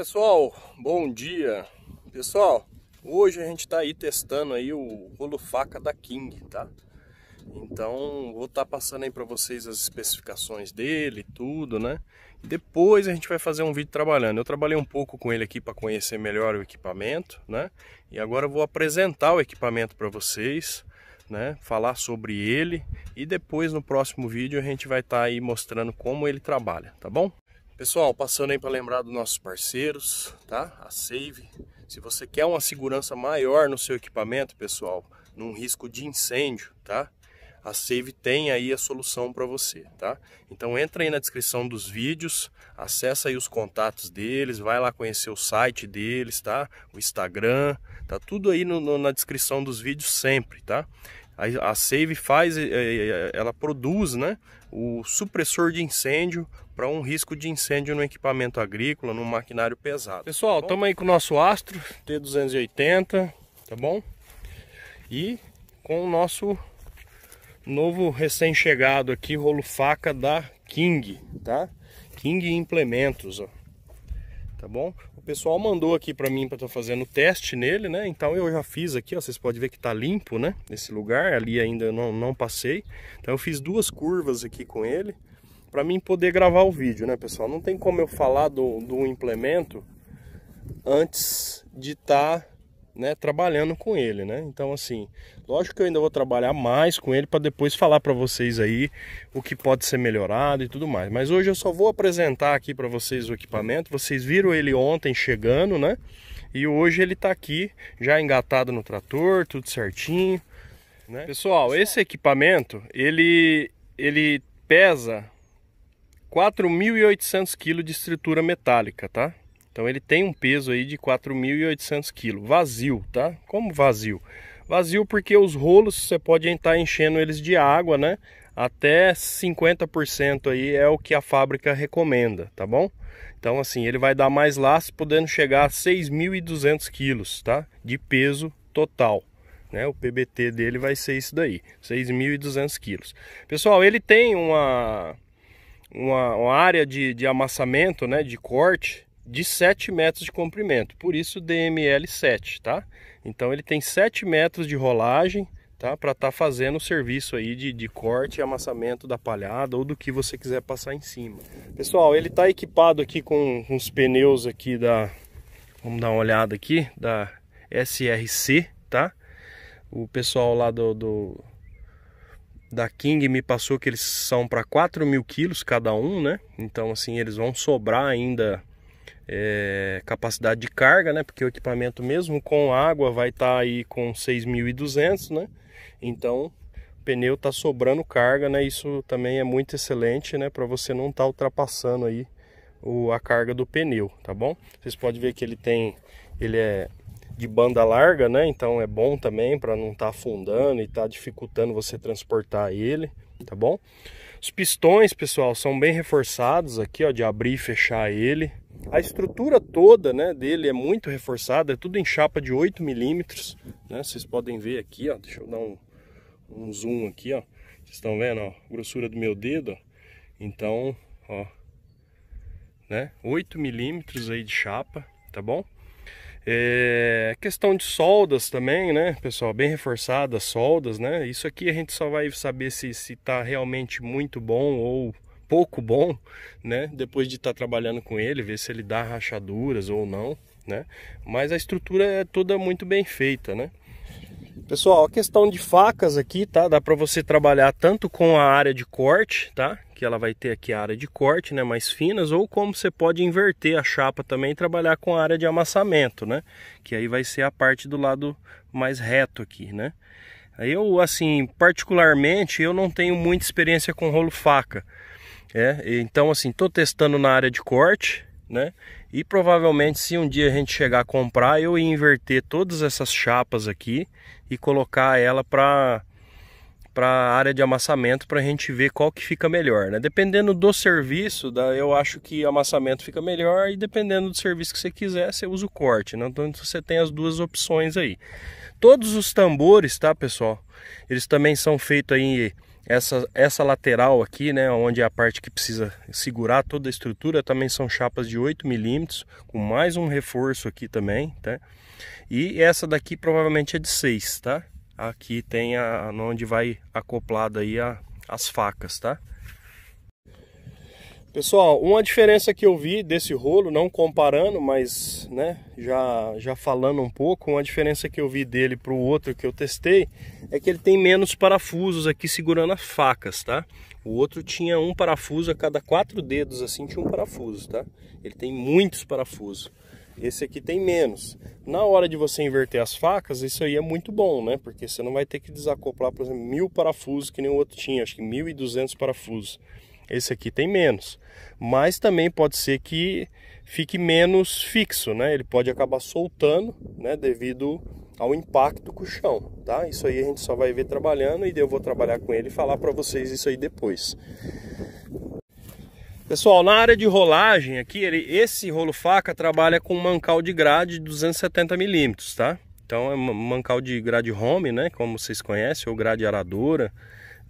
pessoal, bom dia. Pessoal, hoje a gente está aí testando aí o rolo faca da King, tá? Então vou estar tá passando aí para vocês as especificações dele, tudo, né? Depois a gente vai fazer um vídeo trabalhando. Eu trabalhei um pouco com ele aqui para conhecer melhor o equipamento, né? E agora eu vou apresentar o equipamento para vocês. Né, falar sobre ele e depois no próximo vídeo a gente vai estar tá aí mostrando como ele trabalha, tá bom? Pessoal, passando aí para lembrar dos nossos parceiros, tá? A Save. Se você quer uma segurança maior no seu equipamento, pessoal, num risco de incêndio, tá? A Save tem aí a solução para você, tá? Então entra aí na descrição dos vídeos, acessa aí os contatos deles, vai lá conhecer o site deles, tá? O Instagram, tá tudo aí no, no, na descrição dos vídeos sempre, tá? A, a Save faz, eh, eh, eh, ela produz né, o supressor de incêndio para um risco de incêndio no equipamento agrícola, no maquinário pesado. Pessoal, estamos tá aí com o nosso Astro T280, tá bom? E com o nosso novo recém-chegado aqui, rolo faca da King, tá? King Implementos, ó tá bom? O pessoal mandou aqui para mim para estar fazendo teste nele, né? Então eu já fiz aqui, ó, vocês podem ver que tá limpo, né? Nesse lugar, ali ainda eu não, não passei. Então eu fiz duas curvas aqui com ele para mim poder gravar o vídeo, né, pessoal? Não tem como eu falar do, do implemento antes de estar tá né, trabalhando com ele, né? Então assim, lógico que eu ainda vou trabalhar mais com ele para depois falar para vocês aí o que pode ser melhorado e tudo mais. Mas hoje eu só vou apresentar aqui para vocês o equipamento. Vocês viram ele ontem chegando, né? E hoje ele está aqui já engatado no trator, tudo certinho, né? Pessoal, esse equipamento, ele ele pesa 4.800 kg de estrutura metálica, tá? Então ele tem um peso aí de 4.800 kg, vazio, tá? Como vazio? Vazio porque os rolos você pode estar enchendo eles de água, né? Até 50% aí é o que a fábrica recomenda, tá bom? Então assim, ele vai dar mais laço, podendo chegar a 6.200 kg, tá? De peso total. Né, o PBT dele vai ser isso daí, 6.200 quilos. Pessoal, ele tem uma, uma, uma área de, de amassamento, né? De corte, de 7 metros de comprimento, por isso DML 7, tá? Então ele tem 7 metros de rolagem, tá? Para estar tá fazendo o serviço aí de, de corte e amassamento da palhada ou do que você quiser passar em cima. Pessoal, ele está equipado aqui com uns pneus aqui da... Vamos dar uma olhada aqui, da SRC, tá? O pessoal lá do, do da King me passou que eles são para 4 mil quilos cada um, né? Então assim, eles vão sobrar ainda é, capacidade de carga, né? Porque o equipamento mesmo com água vai estar tá aí com 6.200, né? Então, o pneu tá sobrando carga, né? Isso também é muito excelente, né? Para você não estar tá ultrapassando aí o, a carga do pneu, tá bom? Vocês podem ver que ele tem, ele é de banda larga, né? Então é bom também para não estar tá afundando e tá dificultando você transportar ele, tá bom? Os pistões, pessoal, são bem reforçados aqui, ó, de abrir e fechar ele, a estrutura toda né, dele é muito reforçada, é tudo em chapa de 8 milímetros. Né? Vocês podem ver aqui, ó, deixa eu dar um, um zoom aqui. Ó. Vocês estão vendo ó, a grossura do meu dedo? Ó. Então, ó, né, 8 milímetros aí de chapa, tá bom? É, questão de soldas também, né, pessoal? Bem reforçadas soldas, né? Isso aqui a gente só vai saber se está realmente muito bom ou pouco bom, né? Depois de estar tá trabalhando com ele, ver se ele dá rachaduras ou não, né? Mas a estrutura é toda muito bem feita, né? Pessoal, a questão de facas aqui, tá? Dá para você trabalhar tanto com a área de corte, tá? Que ela vai ter aqui a área de corte, né? Mais finas, ou como você pode inverter a chapa também e trabalhar com a área de amassamento, né? Que aí vai ser a parte do lado mais reto aqui, né? Eu, assim, particularmente, eu não tenho muita experiência com rolo faca. É, então assim, tô testando na área de corte, né? E provavelmente se um dia a gente chegar a comprar, eu ia inverter todas essas chapas aqui e colocar ela para para área de amassamento para a gente ver qual que fica melhor, né? Dependendo do serviço, da, eu acho que amassamento fica melhor e dependendo do serviço que você quiser, você usa o corte, né? Então você tem as duas opções aí. Todos os tambores, tá, pessoal? Eles também são feitos aí essa, essa lateral aqui, né, onde é a parte que precisa segurar toda a estrutura, também são chapas de 8 milímetros, com mais um reforço aqui também, tá? E essa daqui provavelmente é de 6, tá? Aqui tem a, onde vai acoplada aí a, as facas, tá? Pessoal, uma diferença que eu vi desse rolo, não comparando, mas né, já, já falando um pouco, uma diferença que eu vi dele para o outro que eu testei é que ele tem menos parafusos aqui segurando as facas, tá? O outro tinha um parafuso a cada quatro dedos, assim tinha um parafuso, tá? Ele tem muitos parafusos. Esse aqui tem menos. Na hora de você inverter as facas, isso aí é muito bom, né? Porque você não vai ter que desacoplar, por exemplo, mil parafusos que nem o outro tinha, acho que 1.200 parafusos esse aqui tem menos. Mas também pode ser que fique menos fixo, né? Ele pode acabar soltando, né? Devido ao impacto com o chão, tá? Isso aí a gente só vai ver trabalhando e eu vou trabalhar com ele e falar para vocês isso aí depois. Pessoal, na área de rolagem aqui, ele, esse rolo faca trabalha com mancal de grade de 270 milímetros, tá? Então é mancal de grade home, né? Como vocês conhecem, ou grade aradora.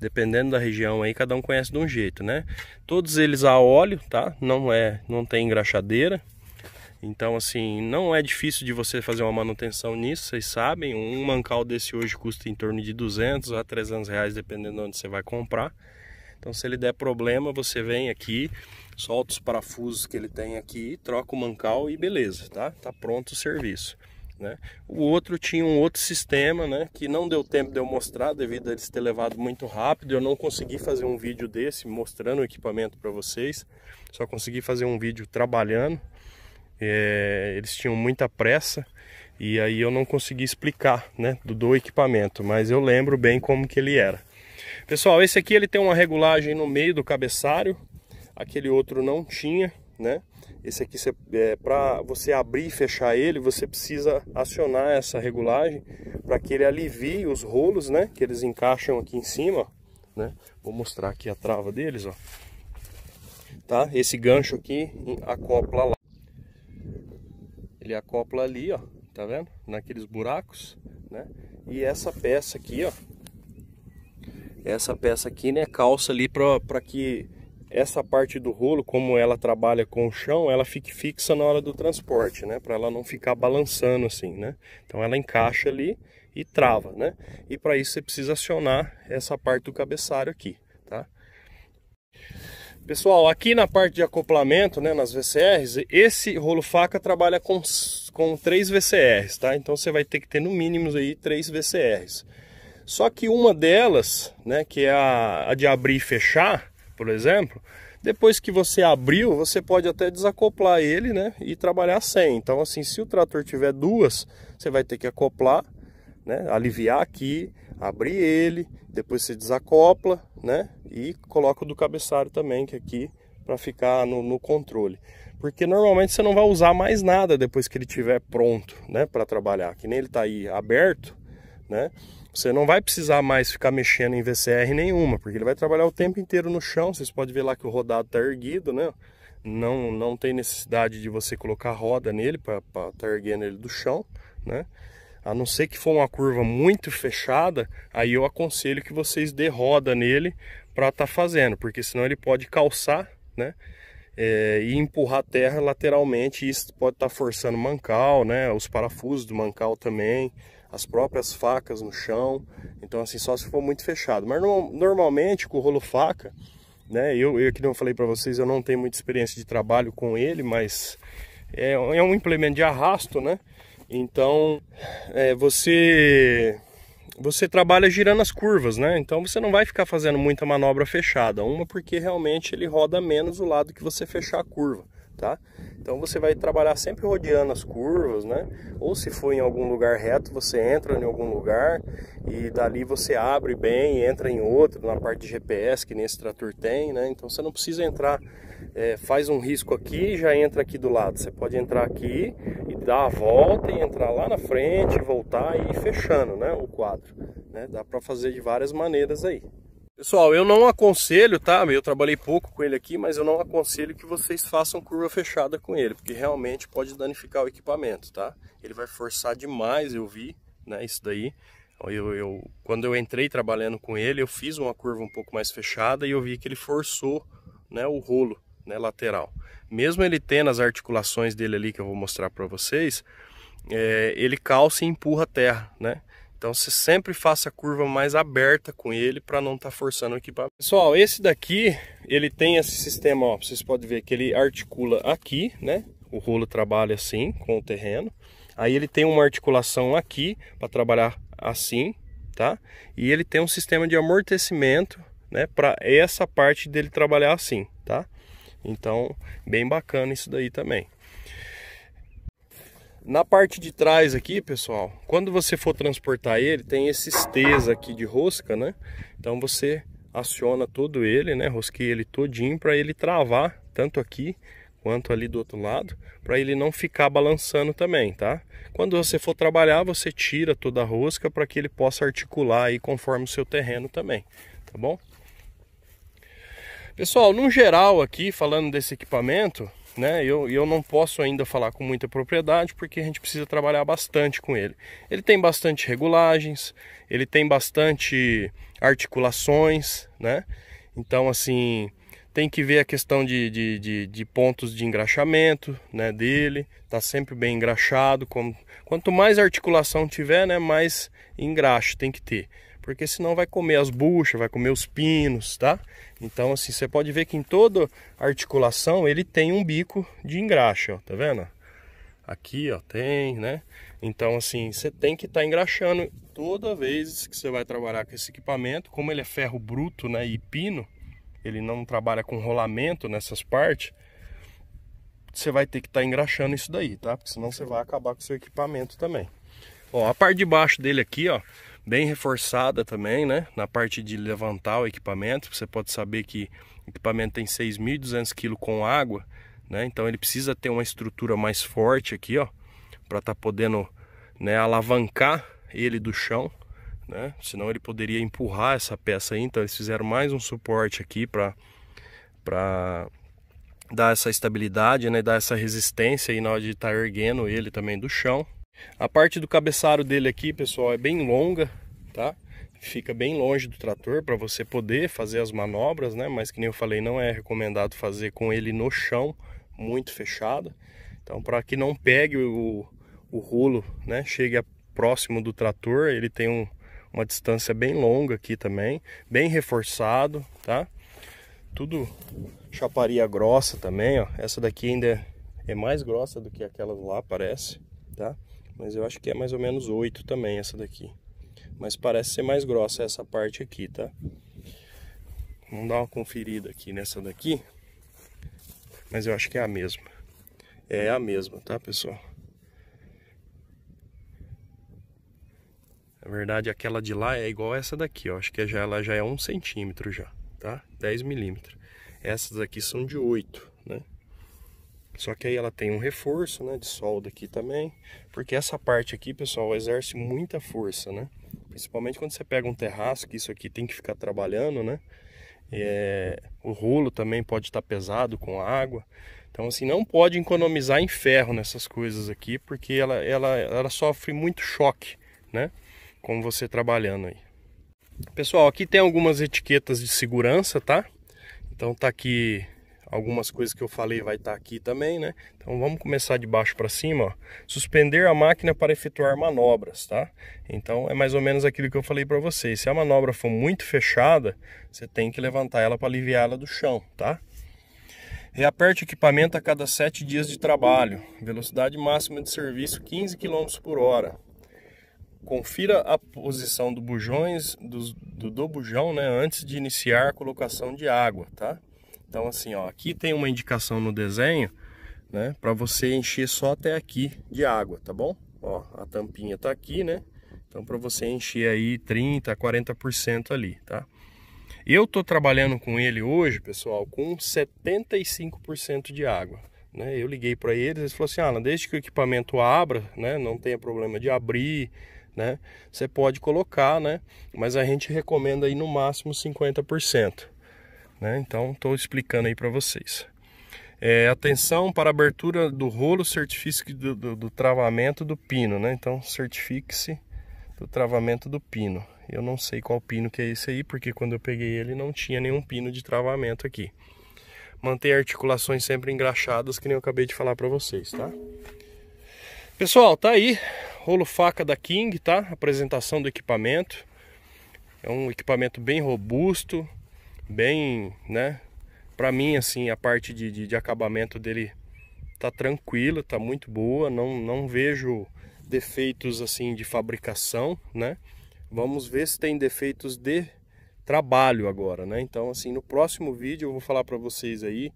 Dependendo da região aí, cada um conhece de um jeito, né? Todos eles a óleo, tá? Não é, não tem engraxadeira. Então, assim, não é difícil de você fazer uma manutenção nisso, vocês sabem. Um mancal desse hoje custa em torno de 200 a 300 reais, dependendo de onde você vai comprar. Então, se ele der problema, você vem aqui, solta os parafusos que ele tem aqui, troca o mancal e beleza, tá? Tá pronto o serviço. Né? O outro tinha um outro sistema, né, que não deu tempo de eu mostrar devido a eles ter levado muito rápido. Eu não consegui fazer um vídeo desse mostrando o equipamento para vocês. Só consegui fazer um vídeo trabalhando. É, eles tinham muita pressa e aí eu não consegui explicar, né, do, do equipamento, mas eu lembro bem como que ele era. Pessoal, esse aqui ele tem uma regulagem no meio do cabeçário. Aquele outro não tinha né? Esse aqui você, é, para você abrir e fechar ele, você precisa acionar essa regulagem para que ele alivie os rolos, né? Que eles encaixam aqui em cima, né? Vou mostrar aqui a trava deles, ó. Tá? Esse gancho aqui acopla lá. Ele acopla ali, ó. Tá vendo? Naqueles buracos, né? E essa peça aqui, ó. Essa peça aqui, né? Calça ali para que essa parte do rolo, como ela trabalha com o chão, ela fica fixa na hora do transporte, né? Para ela não ficar balançando assim, né? Então ela encaixa ali e trava, né? E para isso você precisa acionar essa parte do cabeçalho aqui, tá? Pessoal, aqui na parte de acoplamento, né, nas VCRs, esse rolo faca trabalha com, com três VCRs, tá? Então você vai ter que ter no mínimo aí três VCRs. Só que uma delas, né, que é a, a de abrir e fechar, por exemplo, depois que você abriu, você pode até desacoplar ele, né? E trabalhar sem. Então, assim, se o trator tiver duas, você vai ter que acoplar, né? Aliviar aqui, abrir ele, depois você desacopla, né? E coloca o do cabeçalho também, que é aqui para ficar no, no, controle. Porque normalmente você não vai usar mais nada depois que ele tiver pronto, né, para trabalhar. Que nem ele tá aí aberto, né? Você não vai precisar mais ficar mexendo em VCR nenhuma, porque ele vai trabalhar o tempo inteiro no chão. Vocês podem ver lá que o rodado está erguido, né? Não, não tem necessidade de você colocar roda nele para estar tá erguendo ele do chão, né? A não ser que for uma curva muito fechada, aí eu aconselho que vocês dê roda nele para estar tá fazendo, porque senão ele pode calçar, né? É, e empurrar a terra lateralmente, isso pode estar tá forçando o mancal, né? Os parafusos do mancal também as próprias facas no chão. Então, assim, só se for muito fechado. Mas no, normalmente com o rolo faca, né? Eu, eu que não falei para vocês, eu não tenho muita experiência de trabalho com ele, mas é, é um implemento de arrasto, né? Então, é, você você trabalha girando as curvas, né? Então você não vai ficar fazendo muita manobra fechada. Uma porque realmente ele roda menos o lado que você fechar a curva tá? Então você vai trabalhar sempre rodeando as curvas, né? Ou se for em algum lugar reto, você entra em algum lugar e dali você abre bem, entra em outro, na parte de GPS que nesse trator tem, né? Então você não precisa entrar, é, faz um risco aqui e já entra aqui do lado. Você pode entrar aqui e dar a volta e entrar lá na frente, voltar e ir fechando, né? O quadro, né? Dá para fazer de várias maneiras aí. Pessoal, eu não aconselho, tá? Eu trabalhei pouco com ele aqui, mas eu não aconselho que vocês façam curva fechada com ele, porque realmente pode danificar o equipamento, tá? Ele vai forçar demais, eu vi, né? Isso daí. Eu, eu, quando eu entrei trabalhando com ele, eu fiz uma curva um pouco mais fechada e eu vi que ele forçou né, o rolo né, lateral. Mesmo ele tendo as articulações dele ali que eu vou mostrar para vocês, é, ele calça e empurra a terra, né? Então você sempre faça a curva mais aberta com ele para não estar tá forçando o equipamento. Pessoal, esse daqui, ele tem esse sistema, ó, vocês podem ver que ele articula aqui, né? O rolo trabalha assim com o terreno. Aí ele tem uma articulação aqui para trabalhar assim, tá? E ele tem um sistema de amortecimento, né, para essa parte dele trabalhar assim, tá? Então, bem bacana isso daí também. Na parte de trás aqui, pessoal, quando você for transportar ele, tem esses T's aqui de rosca, né? Então você aciona todo ele, né? Rosqueia ele todinho para ele travar, tanto aqui quanto ali do outro lado, para ele não ficar balançando também, tá? Quando você for trabalhar, você tira toda a rosca para que ele possa articular aí conforme o seu terreno também, tá bom? Pessoal, no geral aqui, falando desse equipamento, né? Eu, eu não posso ainda falar com muita propriedade porque a gente precisa trabalhar bastante com ele. Ele tem bastante regulagens, ele tem bastante articulações, né? Então, assim, tem que ver a questão de, de, de, de pontos de engraxamento né, dele, tá sempre bem engraxado. Como, quanto mais articulação tiver, né, mais engraxo tem que ter porque senão vai comer as buchas, vai comer os pinos, tá? Então assim, você pode ver que em toda articulação ele tem um bico de engraxa, ó, tá vendo? Aqui, ó, tem, né? Então assim, você tem que estar tá engraxando toda vez que você vai trabalhar com esse equipamento, como ele é ferro bruto, né, e pino, ele não trabalha com rolamento nessas partes, você vai ter que estar tá engraxando isso daí, tá? Porque senão você vai acabar com o seu equipamento também. Ó, a parte de baixo dele aqui, ó, bem reforçada também, né? Na parte de levantar o equipamento, você pode saber que o equipamento tem 6.200 kg com água, né? Então ele precisa ter uma estrutura mais forte aqui, ó, para estar tá podendo, né, alavancar ele do chão, né? Senão ele poderia empurrar essa peça aí, então eles fizeram mais um suporte aqui para para dar essa estabilidade, né, dar essa resistência aí na hora de estar tá erguendo ele também do chão. A parte do cabeçalho dele aqui, pessoal, é bem longa, tá? Fica bem longe do trator para você poder fazer as manobras, né? Mas que nem eu falei, não é recomendado fazer com ele no chão, muito fechado. Então, para que não pegue o, o rolo, né? Chegue a, próximo do trator, ele tem um, uma distância bem longa aqui também, bem reforçado, tá? Tudo chaparia grossa também, ó. Essa daqui ainda é, é mais grossa do que aquela lá, parece, tá? Mas eu acho que é mais ou menos 8 também essa daqui mas parece ser mais grossa essa parte aqui, tá? Vamos dar uma conferida aqui nessa daqui, mas eu acho que é a mesma. É a mesma, tá, pessoal? Na verdade, aquela de lá é igual essa daqui, ó. Acho que já, ela já é um centímetro já, tá? 10 milímetros. Essas aqui são de 8, né? Só que aí ela tem um reforço, né, de solda aqui também, porque essa parte aqui, pessoal, exerce muita força, né? Principalmente quando você pega um terraço, que isso aqui tem que ficar trabalhando, né? É, o rolo também pode estar pesado com água. Então, assim, não pode economizar em ferro nessas coisas aqui, porque ela, ela, ela sofre muito choque, né? Com você trabalhando aí. Pessoal, aqui tem algumas etiquetas de segurança, tá? Então tá aqui Algumas coisas que eu falei vai estar tá aqui também, né? Então vamos começar de baixo para cima, ó. Suspender a máquina para efetuar manobras, tá? Então é mais ou menos aquilo que eu falei para vocês. Se a manobra for muito fechada, você tem que levantar ela para aliviar ela do chão, tá? Reaperte o equipamento a cada 7 dias de trabalho. Velocidade máxima de serviço 15 km por hora. Confira a posição do bujões, do, do, do bujão né, antes de iniciar a colocação de água, tá? Então assim, ó, aqui tem uma indicação no desenho, né, para você encher só até aqui de água, tá bom? Ó, a tampinha tá aqui, né? Então para você encher aí 30, 40% ali, tá? Eu tô trabalhando com ele hoje, pessoal, com 75% de água. Né? Eu liguei para eles, eles falaram assim, Alan, desde que o equipamento abra, né, não tenha problema de abrir, né, você pode colocar, né, mas a gente recomenda aí no máximo 50%. Né? Então, estou explicando aí para vocês. É, atenção para abertura do rolo, certifique do, do, do travamento do pino, né? Então, certifique-se do travamento do pino. Eu não sei qual pino que é esse aí, porque quando eu peguei ele não tinha nenhum pino de travamento aqui. Mantenha articulações sempre engraxadas, que nem eu acabei de falar para vocês, tá? Pessoal, tá aí rolo faca da King, tá? Apresentação do equipamento. É um equipamento bem robusto, bem, né? Para mim, assim, a parte de, de, de, acabamento dele tá tranquila, tá muito boa, não, não vejo defeitos assim de fabricação, né? Vamos ver se tem defeitos de trabalho agora, né? Então, assim, no próximo vídeo eu vou falar para vocês aí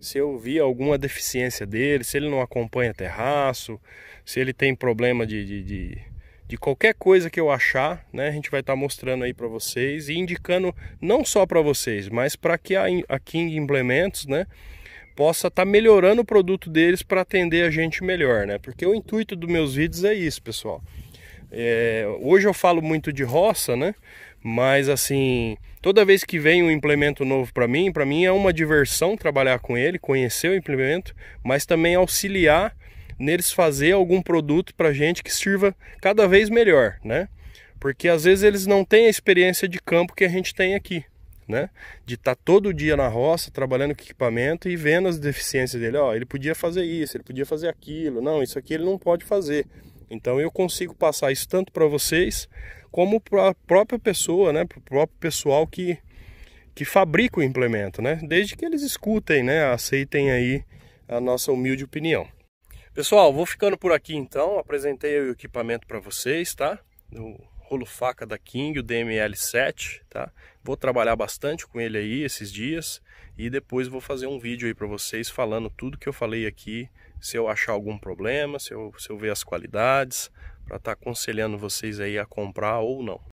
se eu vi alguma deficiência dele, se ele não acompanha terraço, se ele tem problema de, de, de de qualquer coisa que eu achar, né, a gente vai estar tá mostrando aí para vocês e indicando não só para vocês, mas para que a, a King Implementos, né, possa estar tá melhorando o produto deles para atender a gente melhor, né? Porque o intuito dos meus vídeos é isso, pessoal. É, hoje eu falo muito de roça, né? Mas assim, toda vez que vem um implemento novo para mim, para mim é uma diversão trabalhar com ele, conhecer o implemento, mas também auxiliar neles fazer algum produto para gente que sirva cada vez melhor, né? Porque às vezes eles não têm a experiência de campo que a gente tem aqui, né? De estar tá todo dia na roça, trabalhando com equipamento e vendo as deficiências dele. Ó, ele podia fazer isso, ele podia fazer aquilo. Não, isso aqui ele não pode fazer. Então eu consigo passar isso tanto para vocês como para a própria pessoa, né? Para o próprio pessoal que que fabrica o implemento, né? Desde que eles escutem, né? Aceitem aí a nossa humilde opinião. Pessoal, vou ficando por aqui então. Apresentei o equipamento para vocês, tá? O rolo faca da King, o DML7, tá? Vou trabalhar bastante com ele aí esses dias e depois vou fazer um vídeo aí para vocês falando tudo que eu falei aqui, se eu achar algum problema, se eu, se eu ver as qualidades, para estar tá aconselhando vocês aí a comprar ou não.